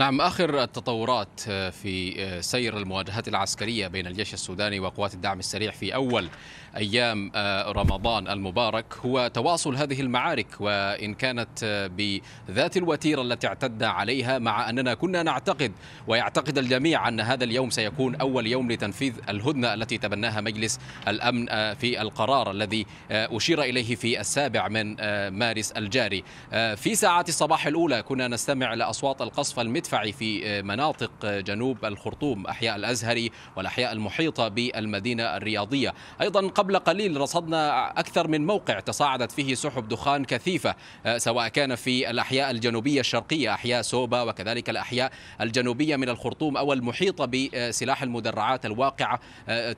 نعم آخر التطورات آه، في آه، سير المواجهات العسكرية بين الجيش السوداني وقوات الدعم السريع في أول أيام آه، رمضان المبارك هو تواصل هذه المعارك وإن كانت بذات الوتيرة التي اعتدنا عليها مع أننا كنا نعتقد ويعتقد الجميع أن هذا اليوم سيكون أول يوم لتنفيذ الهدنة التي تبناها مجلس الأمن في القرار الذي أشير إليه في السابع من مارس الجاري في ساعات الصباح الأولى كنا نستمع لأصوات القصف المتر المدفعي في آه، مناطق آه، جنوب الخرطوم أحياء الأزهري والأحياء المحيطة بالمدينة الرياضية أيضا قبل قليل رصدنا أكثر من موقع تصاعدت فيه سحب دخان كثيفة آه، سواء كان في الأحياء الجنوبية الشرقية أحياء سوبا وكذلك الأحياء الجنوبية من الخرطوم أو المحيطة بسلاح المدرعات الواقعة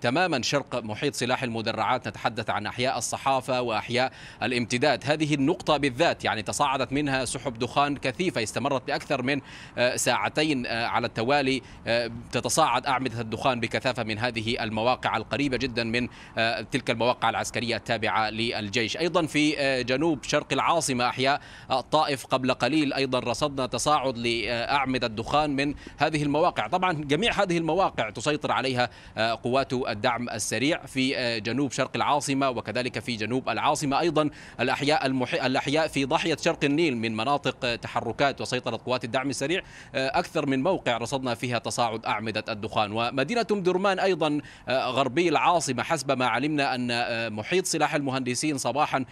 تماما شرق محيط سلاح المدرعات نتحدث عن أحياء الصحافة وأحياء الامتداد هذه النقطة بالذات يعني تصاعدت منها سحب دخان كثيفة استمرت لأكثر من ساعتين آه، على التوالي آه، تتصاعد أعمدة الدخان بكثافة من هذه المواقع القريبة جدا من آه، تلك المواقع العسكرية التابعة للجيش أيضا في جنوب شرق العاصمة أحياء الطائف قبل قليل أيضا رصدنا تصاعد لأعمدة الدخان من هذه المواقع طبعا جميع هذه المواقع تسيطر عليها قوات الدعم السريع في جنوب شرق العاصمة وكذلك في جنوب العاصمة أيضا الأحياء, الأحياء في ضاحية شرق النيل من مناطق تحركات وسيطرة قوات الدعم السريع آه، أكثر من موقع رصدنا فيها تصاعد أعمدة الدخان ومدينة درمان أيضا آه، غربي العاصمة حسب ما علمنا أن آه، محيط سلاح المهندسين صباحا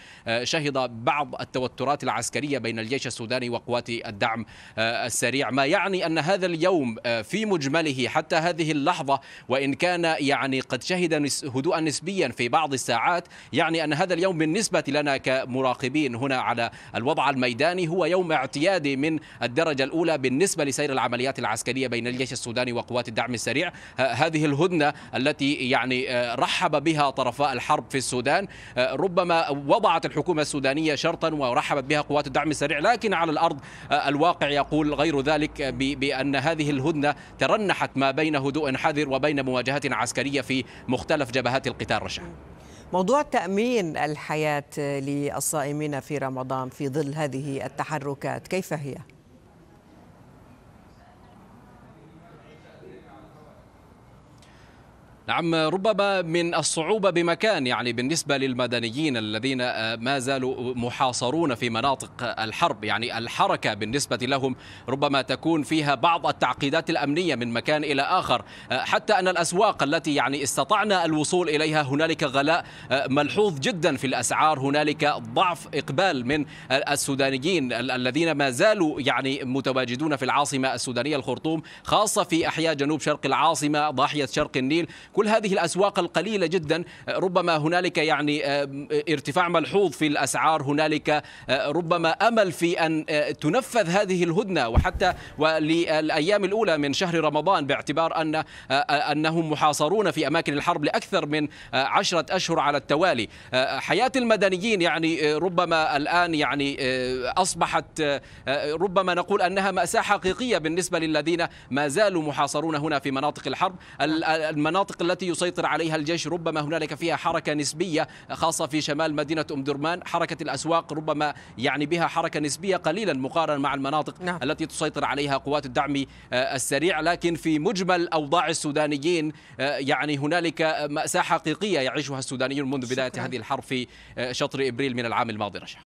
شهد بعض التوترات العسكرية بين الجيش السوداني وقوات الدعم السريع ما يعني أن هذا اليوم في مجمله حتى هذه اللحظة وإن كان يعني قد شهد هدوءا نسبيا في بعض الساعات يعني أن هذا اليوم بالنسبة لنا كمراقبين هنا على الوضع الميداني هو يوم اعتيادي من الدرجة الأولى بالنسبة لسير العمليات العسكرية بين الجيش السوداني وقوات الدعم السريع هذه الهدنة التي يعني آه، رحب بها طرفاء الحرب في السودان آه، ربما وضعت الحكومة السودانية شرطا ورحبت بها قوات الدعم السريع لكن على الأرض آه، الواقع يقول غير ذلك بأن هذه الهدنة ترنحت ما بين هدوء حذر وبين مواجهة عسكرية في مختلف جبهات القتال رشا موضوع تأمين الحياة للصائمين في رمضان في ظل هذه التحركات كيف هي؟ نعم ربما من الصعوبة بمكان يعني بالنسبة للمدنيين الذين آه، ما زالوا محاصرون في مناطق الحرب يعني الحركة بالنسبة لهم ربما تكون فيها بعض التعقيدات الأمنية من مكان إلى آخر آه، حتى أن الأسواق التي يعني استطعنا الوصول إليها هنالك غلاء آه، ملحوظ جدا في الأسعار هنالك ضعف إقبال من السودانيين الذين ما زالوا يعني متواجدون في العاصمة السودانية الخرطوم خاصة في أحياء جنوب شرق العاصمة ضاحية شرق النيل كل هذه الأسواق القليلة جدا ربما هنالك يعني آه، ارتفاع ملحوظ في الأسعار هنالك آه، ربما أمل في أن آه، تنفذ هذه الهدنة وحتى وللأيام الأولى من شهر رمضان باعتبار أن أنهم محاصرون في أماكن الحرب لأكثر من عشرة أشهر على التوالي حياة المدنيين يعني ربما الآن يعني أصبحت ربما نقول أنها مأساة حقيقية بالنسبة للذين ما زالوا محاصرون هنا في مناطق الحرب نعم. المناطق التي يسيطر عليها الجيش ربما هنالك فيها حركة نسبية خاصة في شمال مدينة أم درمان حركة الأسواق ربما يعني بها حركة نسبية قليلا مقارنة مع المناطق نعم. التي تسيطر عليها قوات الدعم آه، السريع لكن في مجمل أوضاع السودانيين آه، يعني هنالك مأساة حقيقية يعيشها السودانيون منذ بداية هذه الحرب في آه، شطر إبريل من العام الماضي رشا